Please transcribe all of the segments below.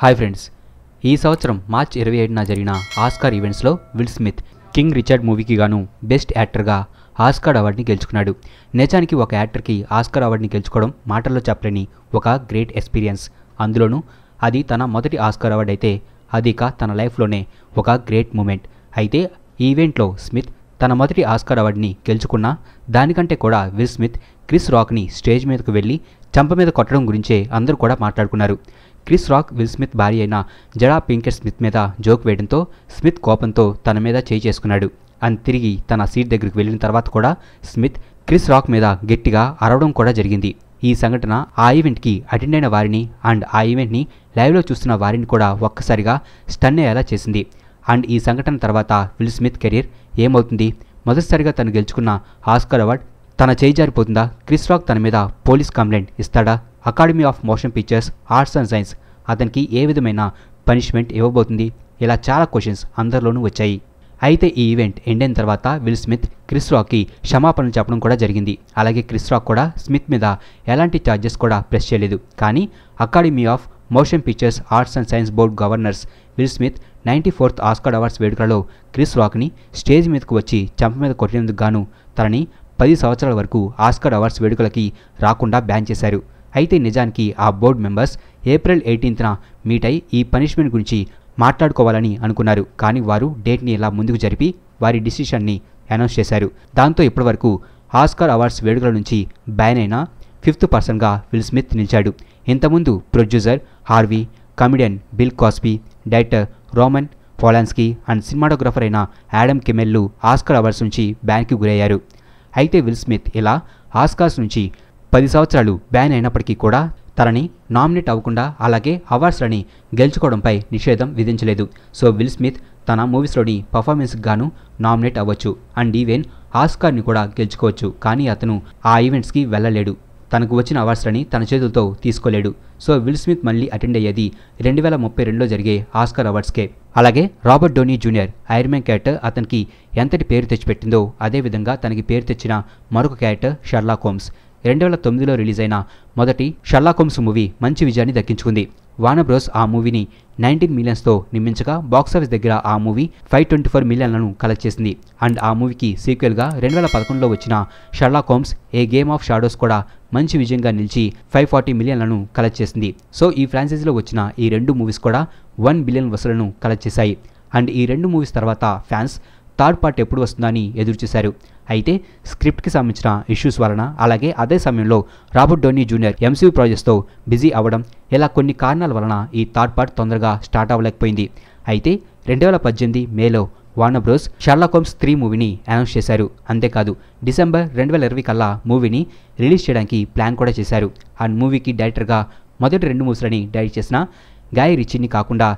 hi friends ఈ సంవత్సరం March ఇరవై ఏడున జరిగిన ఆస్కార్ ఈవెంట్స్లో విల్ స్మిత్ కింగ్ రిచర్డ్ మూవీకి గాను బెస్ట్ యాక్టర్గా ఆస్కార్ అవార్డుని గెలుచుకున్నాడు నిజానికి ఒక యాక్టర్కి ఆస్కార్ అవార్డుని గెలుచుకోవడం మాటల్లో చెప్పలేని ఒక గ్రేట్ ఎక్స్పీరియన్స్ అందులోనూ అది తన మొదటి ఆస్కార్ అవార్డు అయితే అదిక తన లైఫ్లోనే ఒక గ్రేట్ మూమెంట్ అయితే ఈవెంట్లో స్మిత్ తన మొదటి ఆస్కార్ అవార్డుని గెలుచుకున్న దానికంటే కూడా విల్ స్మిత్ క్రిస్ రాక్ని స్టేజ్ మీదకు వెళ్ళి చంప మీద కొట్టడం గురించే అందరూ కూడా మాట్లాడుకున్నారు క్రిస్ రాక్ విల్ స్మిత్ భార్య అయిన జడా పింకెట్ స్మిత్ మీద జోక్ వేయడంతో స్మిత్ కోపంతో తన మీద చేయి చేసుకున్నాడు అని తిరిగి తన సీట్ దగ్గరికి వెళ్ళిన తర్వాత కూడా స్మిత్ క్రిస్ రాక్ మీద గట్టిగా అరవడం కూడా జరిగింది ఈ సంఘటన ఆ ఈవెంట్కి అటెండ్ అయిన వారిని అండ్ ఆ ఈవెంట్ని లైవ్లో చూస్తున్న వారిని కూడా ఒక్కసారిగా స్టన్ అయ్యేలా చేసింది అండ్ ఈ సంఘటన తర్వాత విల్ స్మిత్ కెరీర్ ఏమవుతుంది మొదటిసారిగా తను గెలుచుకున్న ఆస్కర్ అవార్డ్ తన చేయి జారిపోతుందా క్రిస్ రాక్ తన మీద పోలీస్ కంప్లైంట్ ఇస్తాడా Academy of Motion Pictures Arts and Science అతనికి ఏ విధమైన పనిష్మెంట్ ఇవ్వబోతుంది ఇలా చాలా క్వశ్చన్స్ అందరిలోనూ వచ్చాయి అయితే ఈ ఈవెంట్ ఎండ్ అయిన తర్వాత విల్ స్మిత్ క్రిస్ రాక్కి క్షమాపణలు చెప్పడం కూడా జరిగింది అలాగే క్రిస్ రాక్ కూడా స్మిత్ మీద ఎలాంటి ఛార్జెస్ కూడా ప్రెస్ చేయలేదు కానీ Academy of Motion Pictures Arts and Science board governors Will Smith ninety fourth Oscar awards వేడుకలో క్రిస్ రాక్ని స్టేజ్ మీదకు వచ్చి చంప మీద కొట్టినందుకు గాను తనని పది సంవత్సరాల వరకు ఆస్కర్ అవార్డ్స్ వేడుకలకి రాకుండా బ్యాన్ చేశారు అయితే నిజానికి ఆ బోర్డు మెంబర్స్ ఏప్రిల్ ఎయిటీన్త్న మీట్ అయి ఈ పనిష్మెంట్ గురించి మాట్లాడుకోవాలని అనుకున్నారు కానీ వారు డేట్ని ఇలా ముందుకు జరిపి వారి డిసిషన్ని అనౌన్స్ చేశారు దాంతో ఇప్పటివరకు ఆస్కర్ అవార్డ్స్ వేడుకల నుంచి బ్యాన్ అయిన ఫిఫ్త్ పర్సన్గా విల్ స్మిత్ నిలిచాడు ఇంతకుముందు producer Harvey comedian Bill Cosby director Roman Polanski and cinematographer అయిన యాడమ్ కెమెల్లు ఆస్కర్ అవార్డ్స్ నుంచి బ్యాన్కి గురయ్యారు అయితే విల్ స్మిత్ ఇలా ఆస్కార్స్ నుంచి పది సంవత్సరాలు బ్యాన్ అయినప్పటికీ కూడా తనని నామినేట్ అవ్వకుండా అలాగే అవార్డ్స్లని గెలుచుకోవడంపై నిషేధం విధించలేదు సో విల్ స్మిత్ తన మూవీస్లోని పర్ఫార్మెన్స్కి గాను నామినేట్ అవ్వచ్చు అండ్ ఈవెన్ ఆస్కార్ని కూడా గెలుచుకోవచ్చు కానీ అతను ఆ ఈవెంట్స్కి వెళ్ళలేడు తనకు వచ్చిన అవార్డ్స్లని తన చేతులతో తీసుకోలేడు సో విల్ స్మిత్ మళ్ళీ అటెండ్ అయ్యేది రెండు వేల ముప్పై రెండులో జరిగే ఆస్కర్ అవార్డ్స్కే అలాగే Robert Downey Junior Iron Man character అతనికి ఎంతటి పేరు తెచ్చిపెట్టిందో అదేవిధంగా తనకి పేరు తెచ్చిన మరొక క్యారెక్టర్ షర్లా కోమ్స్ రెండు వేల తొమ్మిదిలో రిలీజ్ అయిన మొదటి షర్లా కోమ్స్ మూవీ మంచి విజయాన్ని దక్కించుకుంది వాన బ్రోస్ ఆ మూవీని నైన్టీన్ మిలియన్స్తో నిర్మించగా బాక్సాఫీస్ దగ్గర ఆ మూవీ ఫైవ్ ట్వంటీ ఫోర్ మిలియన్లను కలెక్ట్ చేసింది అండ్ ఆ మూవీకి సీక్వెల్గా రెండు వేల పదకొండులో వచ్చిన Sherlock Holmes A Game of Shadows కూడా మంచి విజయంగా నిలిచి ఫైవ్ ఫార్టీ మిలియన్లను కలెక్ట్ చేసింది సో ఈ ఫ్రాంచైజీలో వచ్చిన ఈ రెండు మూవీస్ కూడా వన్ బిలియన్ వసూలను కలెక్ట్ చేశాయి అండ్ ఈ రెండు మూవీస్ తర్వాత ఫ్యాన్స్ థర్డ్ పార్ట్ ఎప్పుడు వస్తుందని ఎదురుచూశారు అయితే స్క్రిప్ట్కి సంబంధించిన ఇష్యూస్ వలన అలాగే అదే సమయంలో రాబర్ట్ డోనీ జూనియర్ ఎంసీ ప్రాజెక్ట్స్తో బిజీ అవ్వడం ఇలా కొన్ని కారణాల వలన ఈ థర్డ్ పార్ట్ తొందరగా స్టార్ట్ అవ్వలేకపోయింది అయితే రెండు వేల పద్దెనిమిది మేలో వార్నర్ బ్రోస్ షార్లాకోమ్స్ త్రీ మూవీని అనౌన్స్ చేశారు అంతేకాదు డిసెంబర్ రెండు వేల ఇరవై కల్లా మూవీని రిలీజ్ చేయడానికి ప్లాన్ కూడా చేశారు ఆ మూవీకి డైరెక్టర్గా మొదటి రెండు మూవీస్లని డైరెక్ట్ చేసిన గాయ రిచిని కాకుండా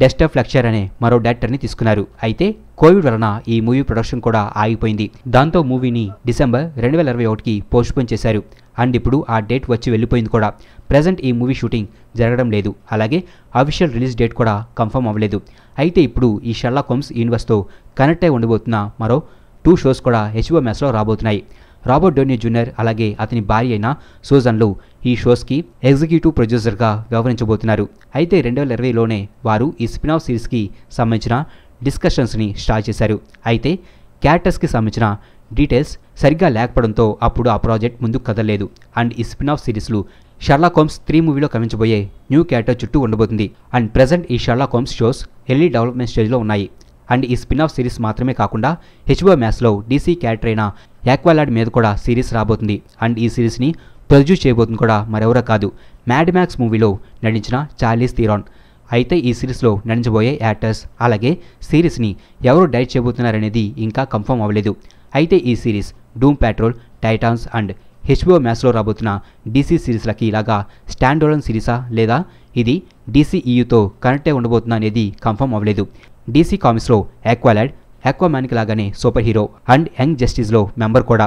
డెస్టఫ్ లక్షర్ అనే మరో డైరెక్టర్ని తీసుకున్నారు అయితే కోవిడ్ వలన ఈ మూవీ ప్రొడక్షన్ కూడా ఆగిపోయింది దాంతో మూవీని డిసెంబర్ రెండు వేల ఇరవై ఒకటికి పోస్ట్పోన్ చేశారు అండ్ ఇప్పుడు ఆ డేట్ వచ్చి వెళ్ళిపోయింది కూడా ప్రజెంట్ ఈ మూవీ షూటింగ్ జరగడం లేదు అలాగే అఫీషియల్ రిలీజ్ డేట్ కూడా కన్ఫర్మ్ అవ్వలేదు అయితే ఇప్పుడు ఈ షర్లా హోమ్స్ యూనివర్స్తో కనెక్ట్ అయి ఉండబోతున్న మరో టూ షోస్ కూడా హెచ్ఓ మ్యాచ్లో రాబోతున్నాయి రాబర్ట్ డోనీ జూనియర్ అలాగే అతని భార్య అయిన సూజన్లు ఈ షోస్కి ఎగ్జిక్యూటివ్ ప్రొడ్యూసర్గా వ్యవహరించబోతున్నారు అయితే రెండు వేల ఇరవైలోనే వారు ఈ స్పిన్ ఆఫ్ సిరీస్కి సంబంధించిన డిస్కషన్స్ని స్టార్ట్ చేశారు అయితే క్యారెక్టర్స్కి సంబంధించిన డీటెయిల్స్ సరిగ్గా లేకపోవడంతో అప్పుడు ఆ ప్రాజెక్ట్ ముందుకు కదలలేదు అండ్ ఈ స్పిన్ ఆఫ్ సిరీస్లు షర్లా కోమ్స్ త్రీ మూవీలో కమించబోయే న్యూ క్యారెక్టర్ చుట్టూ ఉండబోతుంది అండ్ ప్రజెంట్ ఈ Sherlock Holmes shows early development స్టేజ్లో ఉన్నాయి అండ్ ఈ స్పిన్ ఆఫ్ సిరీస్ మాత్రమే కాకుండా హెచ్బో మ్యాచ్లో డీసీ క్యారెక్టర్ అయిన యాక్వాలాడ్ మీద కూడా సిరీస్ రాబోతుంది అండ్ ఈ సిరీస్ని ప్రొడ్యూస్ చేయబోతుంది కూడా మరెవరో కాదు మ్యాడ్ మ్యాక్స్ మూవీలో నటించిన చార్లీస్ థీరాన్ అయితే ఈ సిరీస్లో నటించబోయే యాక్టర్స్ అలాగే సిరీస్ని ఎవరు డైరెక్ట్ చేయబోతున్నారనేది ఇంకా కన్ఫర్మ్ అవ్వలేదు అయితే ఈ series Doom Patrol Titans and HBO మ్యాచ్లో రాబోతున్న డీసీ సిరీస్లకి ఇలాగా స్టాండ్ ఓలన్ సిరీసా లేదా ఇది డీసీఈయుతో కనెక్టే ఉండబోతుందనేది అనేది కన్ఫర్మ్ అవ్వలేదు డీసీ కామిక్స్లో యాక్వాలాడ్ యాక్వామ్యాన్కి లాగానే సూపర్ హీరో అండ్ యంగ్ జస్టిస్లో మెంబర్ కూడా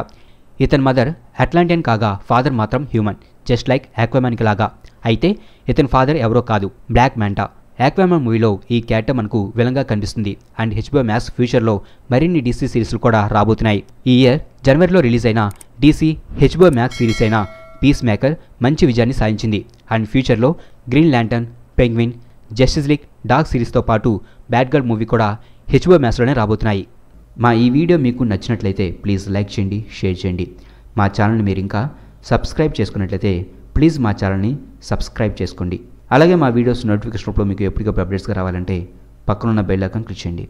ఇతని మదర్ అట్లాంటియన్ కాగా ఫాదర్ మాత్రం హ్యూమన్ జస్ట్ లైక్ యాక్వామ్యాన్కి లాగా అయితే ఇతని ఫాదర్ ఎవరో కాదు బ్లాక్ మ్యాంటా యాక్వామ్యాన్ మూవీలో ఈ క్యారెక్టర్ మనకు విలంగా కనిపిస్తుంది అండ్ హెచ్బిఓ మ్యాక్స్ ఫ్యూచర్లో మరిన్ని డీసీ సిరీస్లు కూడా రాబోతున్నాయి ఈ ఇయర్ జనవరిలో రిలీజ్ అయిన డీసీ హెచ్బిఓ మ్యాక్స్ సిరీస్ అయిన పీస్ మేకర్ మంచి విజయాన్ని సాధించింది అండ్ ఫ్యూచర్లో Green Lantern Penguin Justice League dog సిరీస్తో పాటు బ్యాడ్ గర్ల్ మూవీ కూడా హెచ్ఓ మ్యాచ్లోనే రాబోతున్నాయి మా ఈ వీడియో మీకు నచ్చినట్లయితే ప్లీజ్ లైక్ చేయండి షేర్ చేయండి మా ఛానల్ని మీరు ఇంకా సబ్స్క్రైబ్ చేసుకున్నట్లయితే ప్లీజ్ మా ఛానల్ని సబ్స్క్రైబ్ చేసుకోండి అలాగే మా వీడియోస్ నోటిఫికేషన్ రూపంలో మీకు ఎప్పటికప్పుడు అప్డేట్స్గా రావాలంటే పక్కనున్న బెల్ ఐకాన్ క్లిక్ చేయండి